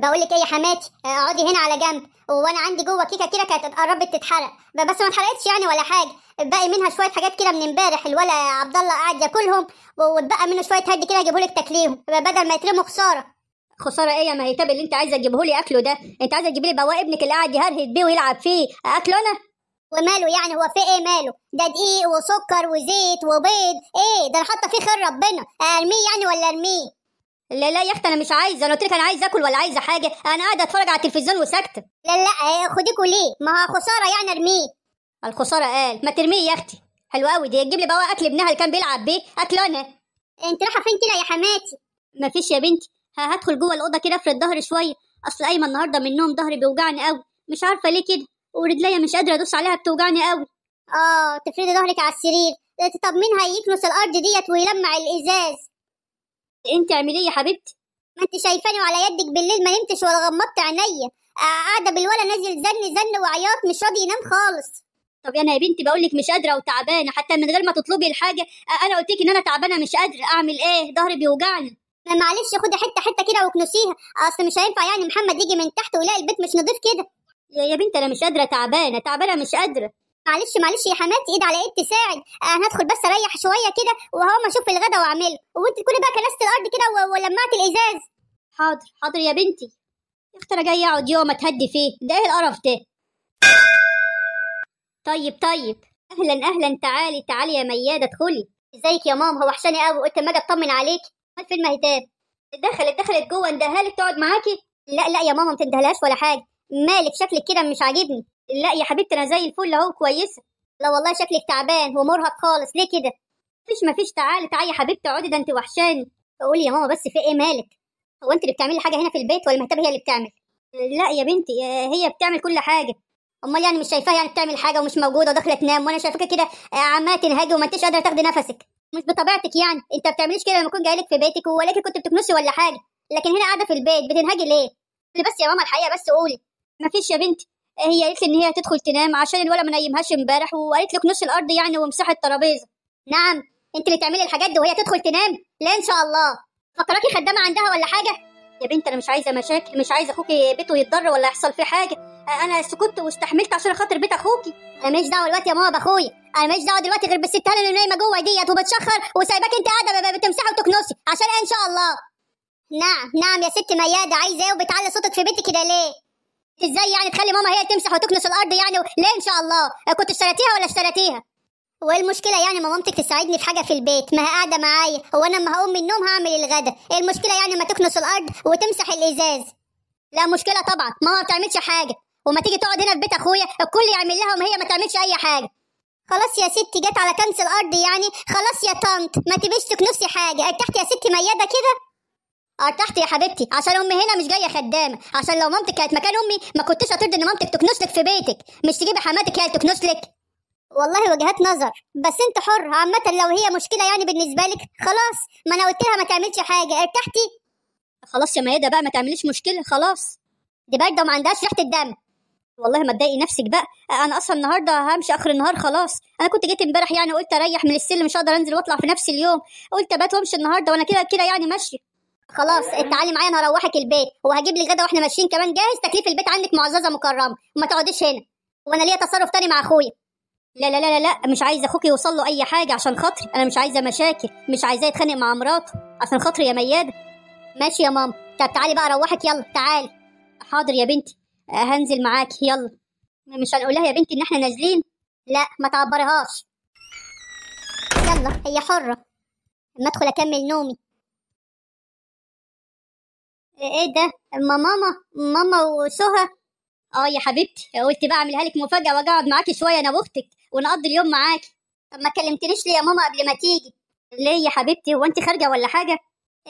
بقول لك ايه يا حماتي آه، اقعدي هنا على جنب وانا عندي جوه كيكه كده كانت قربت تتحرق بس ما اتحرقتش يعني ولا حاجه باقي منها شويه حاجات كده من امبارح الولا عبد الله قاعد ياكلهم واتبقى منه شويه هدي كده اجيبهولك تاكليهم بدل ما يترموا خساره خساره ايه يا مهيتاب اللي انت عايزه تجيبه لي اكله ده انت عايزه تجيبي لي بواق ابنك اللي قاعد يهرهد بيه ويلعب فيه اكله انا وماله يعني هو في ايه ماله ده دقيق وسكر وزيت وبيض ايه ده انا حاطه فيه خير ربنا ارميه يعني ولا ارميه لا لا يا اختي انا مش عايزه انا قلت لك انا عايزه اكل ولا عايزه حاجه انا قاعده اتفرج على التلفزيون وساكته لا لا آه، خديكوا ليه ما هو خساره يعني ارميه الخساره قال ما ترميه يا اختي حلو قوي دي تجيب لي بقى اكل ابنها اللي كان بيلعب بيه اكله انا انت رايحه فين كده يا حماتي مفيش يا بنتي هدخل جوه الاوضه كده افرد ظهري شويه اصل قايمه النهارده من النوم ظهري بيوجعني قوي مش عارفه ليه كده ورجليا مش قادره ادوس عليها بتوجعني قوي اه تفردي ظهرك على السرير طب مين هيكنس الارض ديت ويلمع الازاز انت اعملي ايه يا حبيبتي ما انت شايفاني وعلى يدك بالليل ما نمتش ولا غمضت عينيا آه، قاعده بالولا نازل زن زن وعياط مش راضي ينام خالص طب انا يا بنتي بقول لك مش قادره وتعبانه حتى من غير ما تطلبي الحاجه آه، انا قلت لك ان انا تعبانه مش قادره اعمل ايه ظهري بيوجعني معلش خدي حته حته كده واكنسيها اصل مش هينفع يعني محمد يجي من تحت ويلاقي البيت مش نضيف كده يا بنت انا مش قادره تعبانه تعبانه مش قادره معلش معلش يا حماتي ايد على ايد تساعد آه، انا هدخل بس اريح شويه كده وهو ما اشوف الغدا واعمله وانت تكوني بقى كنست الارض كده ولمعت الازاز حاضر حاضر يا بنتي يا اختي انا جاي اقعد يوم اتهدي فيه ده ايه القرف ده طيب طيب اهلا اهلا تعالي تعالي يا مياده ادخلي ازيك يا ماما هو وحشاني قوي قلت اما اجي اطمن عليك فين مهتاب دخلت دخلت جوه اندهالك تقعد معاكي لا لا يا ماما ما تندهلاش ولا حاجه مالك شكلك كده مش عاجبني لا يا حبيبتي انا زي الفل اهو كويسه لا والله شكلك تعبان ومرهق خالص ليه كده مفيش مفيش تعالي تعالي يا حبيبتي اقعدي ده انت وحشاني قولي يا ماما بس في ايه مالك هو انت اللي بتعملي حاجه هنا في البيت ولا مهتبه هي اللي بتعمل لا يا بنتي آه، هي بتعمل كل حاجه امال يعني مش شايفاها يعني بتعمل حاجه ومش موجوده وداخله تنام وانا شايفاك كده آه، عماله تنهجي وما انتش قادره تاخدي نفسك مش بطبيعتك يعني انت ما بتعمليش كده لما اكون جايلك في بيتك ولكن كنت بتكنسي ولا حاجه لكن هنا قاعده في البيت بتنهجي ليه بس يا ماما الحقيقه بس قولي مفيش يا بنتي إيه، هي قالت لي ان هي هتدخل تنام عشان الولد ما نيمهاش امبارح وقالت لك نص الارض يعني ومساحه الترابيزه نعم انت اللي تعملي الحاجات دي وهي تدخل تنام لا ان شاء الله فكراكي خدامه عندها ولا حاجه يا بنت انا مش عايزه مشاكل مش عايزه اخوكي بيته يتضر ولا يحصل فيه حاجه انا سكت واستحملت عشان خاطر بيت اخوكي انا ماليش دعوه دلوقتي يا ماما باخويا انا ماليش دعوه دلوقتي غير بالست اللي نايمه جوه ديت وبتشخر وسايباك انت قاعده بتمسحي وتكنسي عشان إيه ان شاء الله نعم نعم يا ست ميادة عايزة ايه وبتعلي صوتك في بيتك كده ليه؟ ازاي يعني تخلي ماما هي تمسح وتكنس الارض يعني ليه ان شاء الله آه، كنت اشتريتيها ولا اشتريتيها والمشكلة المشكله يعني ما مامتك تساعدني في حاجه في البيت ما هي قاعده معايا هو انا لما هقوم من النوم هعمل الغدا المشكله يعني ما تكنس الارض وتمسح الازاز لا مشكله طبعا ماما ما بتعملش حاجه وما تيجي تقعد هنا في بيت اخويا الكل يعمل لها وما هي ما تعملش اي حاجه خلاص يا ستي جت على كنس الارض يعني خلاص يا طنط ما تبيش تكنسي حاجه ارتحت يا ستي مياده كده ارتحت آه، يا حبيبتي عشان امي هنا مش جايه خدامه عشان لو مامتك كانت مكان امي ما كنتش هترضي ان مامتك تكنسلك في بيتك مش تجيبي حماتك هي اللي تكنسلك والله وجهات نظر بس انت حر عامه لو هي مشكله يعني بالنسبه لك خلاص ما انا قلت لها ما تعملش حاجه ارتحتي إيه، خلاص يا ميادة بقى ما تعمليش مشكله خلاص دي بارده وما عندهاش ريحه الدم والله ما تضايقي نفسك بقى آه، انا اصلا النهارده همشي اخر النهار خلاص انا كنت جيت امبارح يعني قلت اريح من السلم مش هقدر انزل واطلع في نفس اليوم قلت ابات وامشي النهارده وانا كده كده يعني ماشيه خلاص تعالي معايا انا هروحك البيت وهجيب لي غدا واحنا ماشيين كمان جاهز تكليف البيت عندك معززه مكرمه وما تقعديش هنا وانا ليا تصرف تاني مع اخويا لا لا لا لا مش عايزه اخوك يوصل له اي حاجه عشان خاطري انا مش عايزه مشاكل مش عايزاه يتخانق مع مراته عشان خاطري يا مياده ماشي يا ماما طب تعالي بقى اروحك يلا تعالي حاضر يا بنتي هنزل معاكي يلا مش هنقول لها يا بنتي ان احنا نازلين لا ما تعبريهاش يلا هي حره اما ادخل اكمل نومي ايه ده ما ماما ماما وسهى اه يا حبيبتي قلت بقى اعملها لك مفاجاه واجي اقعد معاكي شويه انا واختك ونقضي اليوم معاكي طب ما كلمتنيش ليه يا ماما قبل ما تيجي ليه يا حبيبتي هو انت خارجه ولا حاجه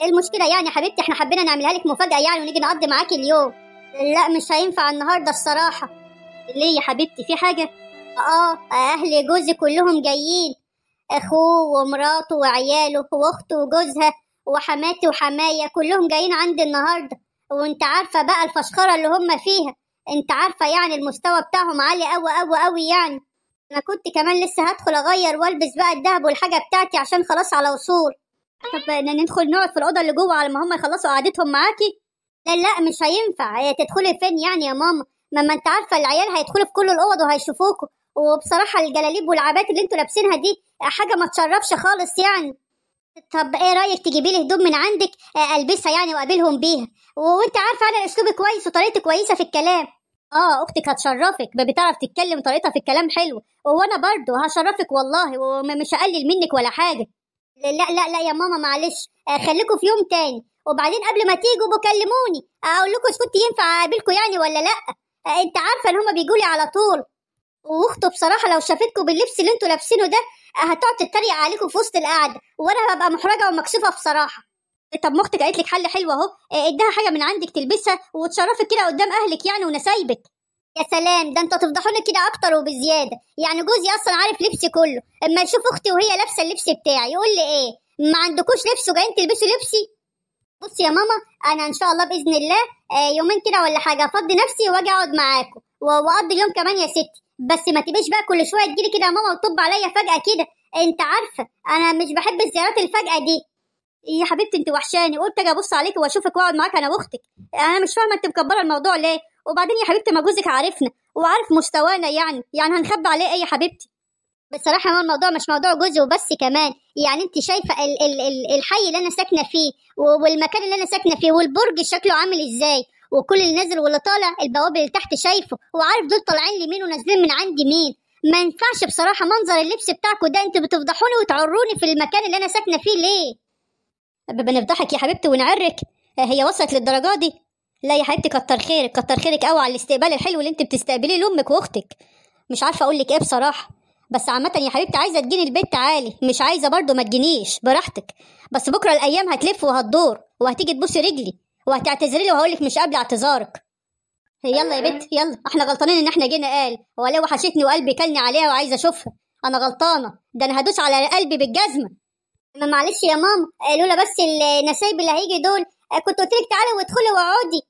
ايه المشكله يعني يا حبيبتي احنا حبينا نعملها لك مفاجاه يعني ونيجي نقضي معاكي اليوم لا مش هينفع النهارده الصراحه ليه يا حبيبتي في حاجه اه اهل جوزي كلهم جايين اخوه ومراته وعياله واخته وجوزها وحماتي وحماية كلهم جايين عندي النهاردة وانت عارفة بقى الفشخرة اللي هم فيها انت عارفة يعني المستوى بتاعهم عالي قوي قوي قوي يعني انا كنت كمان لسه هدخل اغير والبس بقى الدهب والحاجة بتاعتي عشان خلاص على وصول طب ندخل نقعد في الأوضة اللي جوه على ما هم يخلصوا قعدتهم معاكي لا لا مش هينفع هي تدخلي فين يعني يا ماما ما ما انت عارفة العيال هيدخلوا في كل الأوض وهيشوفوكوا وبصراحة الجلاليب والعبات اللي انتوا لابسينها دي حاجة ما تشرفش خالص يعني طب ايه رايك تجيبي لي هدوم من عندك آه، البسها يعني واقابلهم بيها وانت عارفه انا اسلوبي كويس وطريقتي كويسه في الكلام اه اختك هتشرفك ما بتعرف تتكلم طريقتها في الكلام حلو وانا برضو هشرفك والله ومش هقلل منك ولا حاجه لا لا لا يا ماما معلش آه، خليكم في يوم تاني وبعدين قبل ما تيجوا بكلموني اقول لكم اسكت ينفع اقابلكم يعني ولا لا آه، انت عارفه ان هما بيجوا لي على طول واخته بصراحه لو شافتكم باللبس اللي انتوا لابسينه ده هتقعد تتريق عليكم في وسط القعده وانا هبقى محرجه ومكسوفه بصراحه طب ما اختك قالت لك حل حلو اهو اه، اديها حاجه من عندك تلبسها وتشرفك كده قدام اهلك يعني ونسايبك يا سلام ده انتوا تفضحوني كده اكتر وبزياده يعني جوزي اصلا عارف لبسي كله اما يشوف اختي وهي لابسه اللبس بتاعي يقول لي ايه ما عندكوش لبس وجايين تلبسوا لبسي بصي يا ماما انا ان شاء الله باذن الله اه، يومين كده ولا حاجه افضي نفسي واجي اقعد معاكم واقضي اليوم كمان يا ستي بس ما تبقيش بقى كل شويه تجيلي كده يا ماما وتطب عليا فجاه كده انت عارفه انا مش بحب الزيارات الفجاه دي يا حبيبتي انت وحشاني قلت اجي ابص عليك واشوفك واقعد معاك انا واختك انا مش فاهمه انت مكبره الموضوع ليه وبعدين يا حبيبتي ما جوزك عارفنا وعارف مستوانا يعني يعني هنخبي عليه ايه يا حبيبتي بصراحة هو الموضوع مش موضوع جزء وبس كمان يعني انت شايفة ال ال ال الحي اللي انا ساكنة فيه والمكان اللي انا ساكنة فيه والبرج شكله عامل ازاي وكل اللي نازل واللي طالع البواب اللي تحت شايفه وعارف دول طالعين لمين ونازلين من عند مين ما ينفعش بصراحه منظر اللبس بتاعكوا ده انتوا بتفضحوني وتعروني في المكان اللي انا ساكنه فيه ليه بنفضحك يا حبيبتي ونعرك آه، هي وصلت للدرجه دي لا يا حبيبتي كتر خيرك كتر خيرك قوي على الاستقبال الحلو اللي انت بتستقبليه لامك واختك مش عارفه اقول لك ايه بصراحه بس عامة يا حبيبتي عايزة تجيني البيت تعالي مش عايزة برضه ما تجينيش براحتك بس بكرة الأيام هتلف وهتدور وهتيجي تبوسي رجلي وهتعتذري لي وهقول لك مش قبل اعتذارك يلا يا أيوة. بت يلا احنا غلطانين ان احنا جينا قال هو لو وحشتني وقلبي كلني عليها وعايزه اشوفها انا غلطانه ده انا هدوس على قلبي بالجزمه ما معلش يا ماما آه، لولا بس النسايب اللي هيجي دول آه، كنت قلت لك تعالي وادخلي واقعدي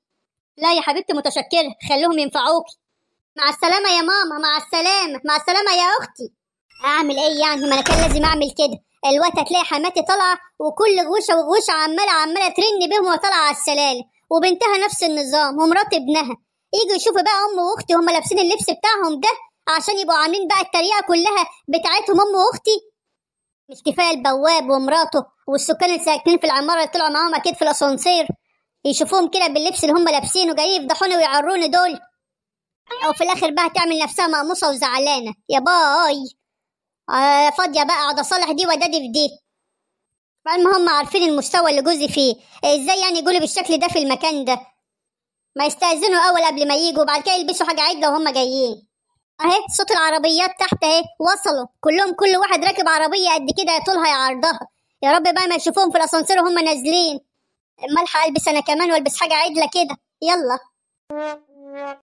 لا يا حبيبتي متشكره خليهم ينفعوكي مع السلامه يا ماما مع السلامه مع السلامه يا اختي اعمل ايه يعني ما انا كان لازم اعمل كده الوتا تلاقي حماتي طالعه وكل غوشه وغوشه عماله عماله ترن بيهم وطالعة على السلالم وبنتها نفس النظام ومرات ابنها يجوا يشوفوا بقى ام واختي هما لابسين اللبس بتاعهم ده عشان يبقوا عاملين بقى التريقه كلها بتاعتهم ام واختي مش كفايه البواب ومراته والسكان اللي ساكنين في العماره اللي طلعوا معاهم اكيد في الاسانسير يشوفوهم كده باللبس اللي هما لابسينه جايين يفضحوني ويعروني دول او في الاخر بقى تعمل نفسها مقموصه وزعلانه يا باي آه، فاضيه بقى اقعد اصلح دي وادادي في دي المهم عارفين المستوى اللي جوزي فيه آه، ازاي يعني يقولي بالشكل ده في المكان ده ما يستأذنوا اول قبل ما يجوا وبعد كده يلبسوا حاجه عدله وهم جايين اهي صوت العربيات تحت اهي وصلوا كلهم كل واحد راكب عربيه قد كده طولها يا عرضها يا رب بقى ما يشوفوهم في الاسانسير وهم نازلين امال الحق البس انا كمان والبس حاجه عدله كده يلا